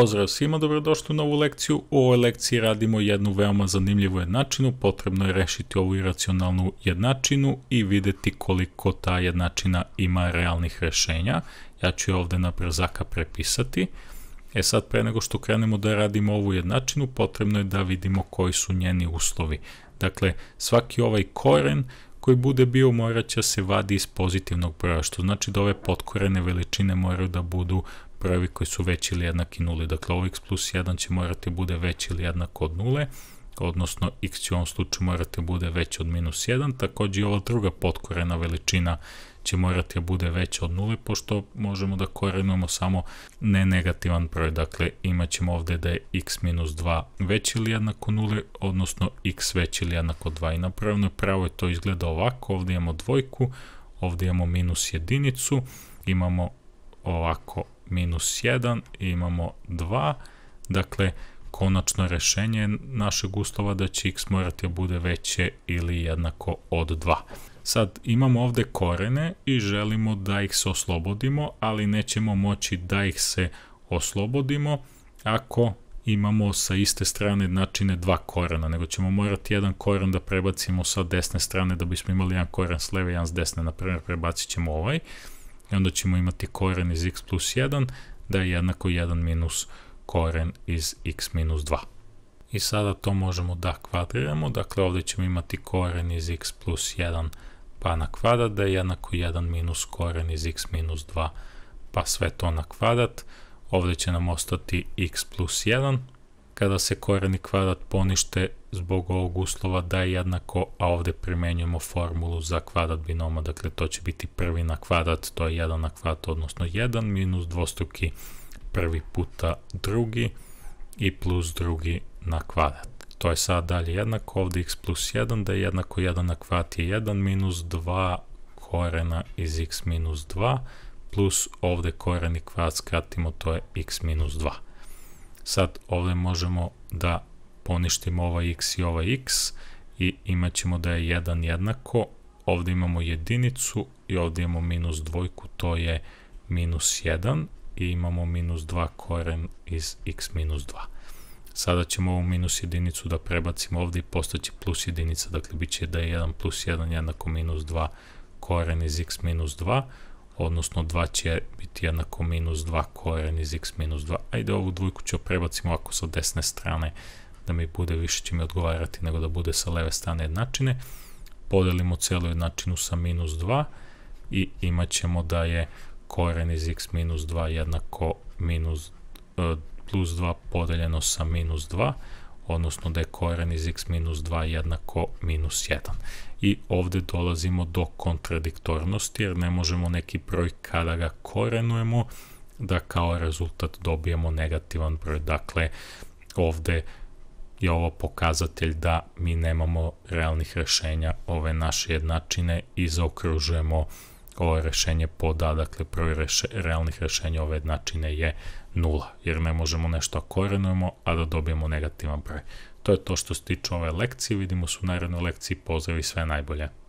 Pozdrav svima, dobrodošli u novu lekciju. U ovoj lekciji radimo jednu veoma zanimljivu jednačinu. Potrebno je rešiti ovu iracionalnu jednačinu i videti koliko ta jednačina ima realnih rešenja. Ja ću je ovde na brzaka prepisati. E sad, pre nego što krenemo da radimo ovu jednačinu, potrebno je da vidimo koji su njeni uslovi. Dakle, svaki ovaj koren koji bude bio morat će se vadi iz pozitivnog broja, što znači da ove potkorene veličine moraju da budu brojevi koji su veći ili jednaki nuli. Dakle, ovo x plus 1 će morati bude veći ili jednako od nule, odnosno x će u ovom slučaju morati bude veći od minus 1, takođe i ova druga potkorena veličina će morati bude veća od nule, pošto možemo da korenujemo samo ne negativan broj, dakle imat ćemo ovde da je x minus 2 veći ili jednako nule, odnosno x veći ili jednako 2 i na pravo pravoj to izgleda ovako, ovde imamo dvojku, ovde imamo minus jedinicu, imamo ovako minus 1 i imamo 2. Dakle, konačno rešenje našeg uslova da će x morati da bude veće ili jednako od 2. Sad imamo ovde korene i želimo da ih se oslobodimo, ali nećemo moći da ih se oslobodimo ako imamo sa iste strane načine dva korena, nego ćemo morati jedan koren da prebacimo sa desne strane da bismo imali jedan koren s leve, jedan s desne, na primjer prebacit ćemo ovaj i onda ćemo imati koren iz x plus 1 da je jednako 1 minus koren iz x minus 2. I sada to možemo da kvadriramo, dakle ovde ćemo imati koren iz x plus 1 pa na kvadrat da je jednako 1 minus koren iz x minus 2 pa sve to na kvadrat. Ovde će nam ostati x plus 1. Kada se koren i kvadrat ponište, zbog ovog uslova da je jednako, a ovde primenjujemo formulu za kvadrat binoma, dakle to će biti prvi na kvadrat, to je 1 na kvadrat, odnosno 1 minus dvostruki prvi puta drugi i plus drugi na kvadrat. To je sad dalje jednako, ovde x plus 1, da je jednako 1 na kvadrat je 1 minus 2 korena iz x minus 2, plus ovde koren i kvadrat skratimo, to je x minus 2. Sad ovde možemo da poništimo ova x i ova x i imat ćemo da je 1 jednako, ovde imamo jedinicu i ovde imamo minus dvojku, to je minus 1 i imamo minus 2 koren iz x minus 2. Sada ćemo ovu minus jedinicu da prebacimo ovde i postaće plus jedinica, dakle bit će da je 1 plus 1 jednako minus 2 koren iz x minus 2, odnosno 2 će biti jednako minus 2 koren iz x minus 2. Ajde ovu dvojku ću prebacimo ovako sa desne strane, da mi bude, više će mi odgovarati nego da bude sa leve strane jednačine. Podelimo celu jednačinu sa minus 2 i imat ćemo da je koren iz x minus 2 jednako minus, e, plus 2 podeljeno sa minus 2, odnosno da je koren iz x minus 2 jednako minus 1. I ovde dolazimo do kontradiktornosti, jer ne možemo neki broj kada ga korenujemo, da kao rezultat dobijemo negativan broj. Dakle, ovde je ovo pokazatelj da mi nemamo realnih rešenja ove naše jednačine i zaokružujemo ovo rešenje pod A, dakle prvi reše, realnih rešenja ove jednačine je nula, jer ne možemo nešto da korenujemo, a da dobijemo negativan broj. To je to što se tiče ove lekcije, vidimo se u narednoj lekciji, pozdrav i sve najbolje.